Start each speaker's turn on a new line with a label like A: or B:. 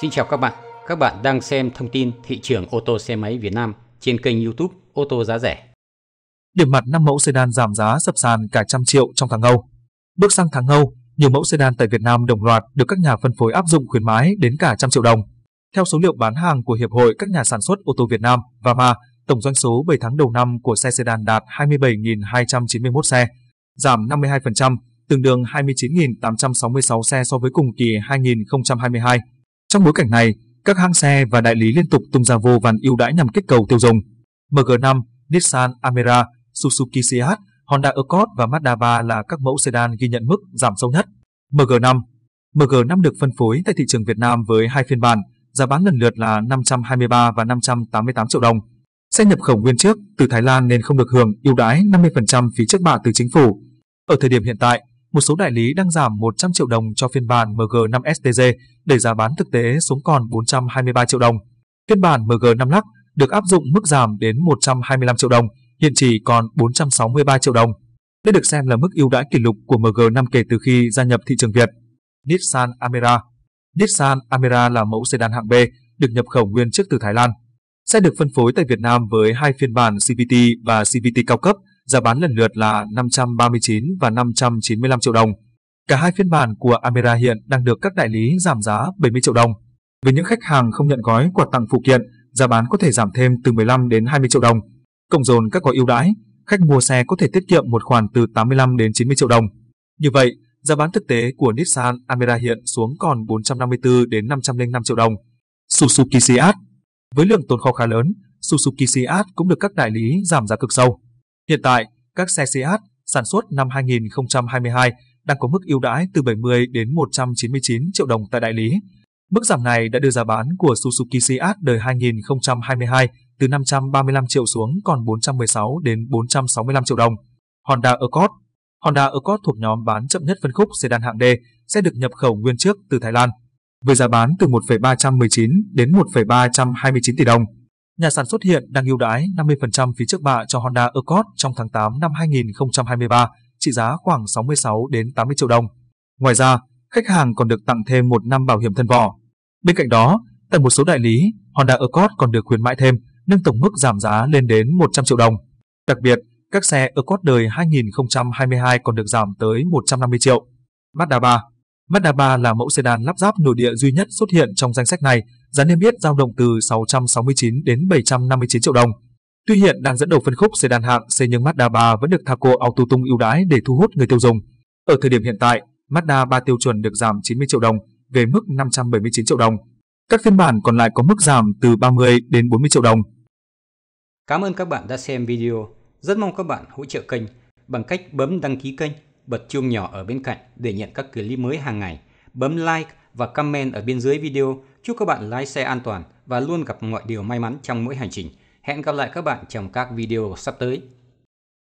A: Xin chào các bạn, các bạn đang xem thông tin thị trường ô tô xe máy Việt Nam trên kênh YouTube ô tô giá rẻ.
B: Điểm mặt 5 mẫu sedan giảm giá sập sàn cả trăm triệu trong tháng Âu. Bước sang tháng Âu, nhiều mẫu sedan tại Việt Nam đồng loạt được các nhà phân phối áp dụng khuyến mãi đến cả trăm triệu đồng. Theo số liệu bán hàng của Hiệp hội các nhà sản xuất ô tô Việt Nam, VAMA, tổng doanh số 7 tháng đầu năm của xe sedan đạt 27.291 xe, giảm 52%, tương đương 29.866 xe so với cùng kỳ 2022. Trong bối cảnh này, các hãng xe và đại lý liên tục tung ra vô vàn ưu đãi nhằm kích cầu tiêu dùng. MG5, Nissan Amera, Suzuki Seat, Honda Accord và Mazda 3 là các mẫu sedan ghi nhận mức giảm sâu nhất. MG5 MG5 được phân phối tại thị trường Việt Nam với hai phiên bản, giá bán lần lượt là 523 và 588 triệu đồng. Xe nhập khẩu nguyên chiếc từ Thái Lan nên không được hưởng ưu đãi 50% phí trước bạ từ chính phủ. Ở thời điểm hiện tại, một số đại lý đang giảm 100 triệu đồng cho phiên bản MG5 STG để giá bán thực tế xuống còn 423 triệu đồng. Phiên bản MG5 Lắc được áp dụng mức giảm đến 125 triệu đồng, hiện chỉ còn 463 triệu đồng. Đây được xem là mức ưu đãi kỷ lục của MG5 kể từ khi gia nhập thị trường Việt. Nissan Amera Nissan Amera là mẫu sedan hạng B được nhập khẩu nguyên chiếc từ Thái Lan. xe được phân phối tại Việt Nam với hai phiên bản CVT và CVT cao cấp – giá bán lần lượt là 539 và 595 triệu đồng. Cả hai phiên bản của Amera hiện đang được các đại lý giảm giá 70 triệu đồng. Với những khách hàng không nhận gói quà tặng phụ kiện, giá bán có thể giảm thêm từ 15 đến 20 triệu đồng. Cộng dồn các gói ưu đãi, khách mua xe có thể tiết kiệm một khoản từ 85 đến 90 triệu đồng. Như vậy, giá bán thực tế của Nissan Almera hiện xuống còn 454 đến 505 triệu đồng. Suzuki Seat Với lượng tồn kho khá lớn, Suzuki Seat cũng được các đại lý giảm giá cực sâu. Hiện tại, các xe Seat sản xuất năm 2022 đang có mức ưu đãi từ 70 đến 199 triệu đồng tại đại lý. Mức giảm này đã đưa giá bán của Suzuki Seat đời 2022 từ 535 triệu xuống còn 416 đến 465 triệu đồng. Honda Accord Honda Accord thuộc nhóm bán chậm nhất phân khúc sedan hạng D sẽ được nhập khẩu nguyên trước từ Thái Lan với giá bán từ 1,319 đến 1,329 tỷ đồng nhà sản xuất hiện đang ưu đãi 50% phí trước bạ cho Honda Accord trong tháng 8 năm 2023, trị giá khoảng 66 đến 80 triệu đồng. Ngoài ra, khách hàng còn được tặng thêm một năm bảo hiểm thân vỏ. Bên cạnh đó, tại một số đại lý, Honda Accord còn được khuyến mãi thêm, nâng tổng mức giảm giá lên đến 100 triệu đồng. Đặc biệt, các xe Accord đời 2022 còn được giảm tới 150 triệu. Mazda 3 Mazda 3 là mẫu sedan lắp ráp nội địa duy nhất xuất hiện trong danh sách này giá niêm yết dao động từ 669 đến 759 triệu đồng. Tuy hiện đang dẫn đầu phân khúc xe đàn hạng xe nhưng Mazda 3 vẫn được Thaco Auto tung ưu đãi để thu hút người tiêu dùng. Ở thời điểm hiện tại, Mazda 3 tiêu chuẩn được giảm 90 triệu đồng về mức 579 triệu đồng. Các phiên bản còn lại có mức giảm từ 30 đến 40 triệu đồng.
A: Cảm ơn các bạn đã xem video. Rất mong các bạn hỗ trợ kênh bằng cách bấm đăng ký kênh, bật chuông nhỏ ở bên cạnh để nhận các clip mới hàng ngày, bấm like và comment ở bên dưới video Chúc các bạn lái xe an toàn và
B: luôn gặp mọi điều may mắn trong mỗi hành trình. Hẹn gặp lại các bạn trong các video sắp tới.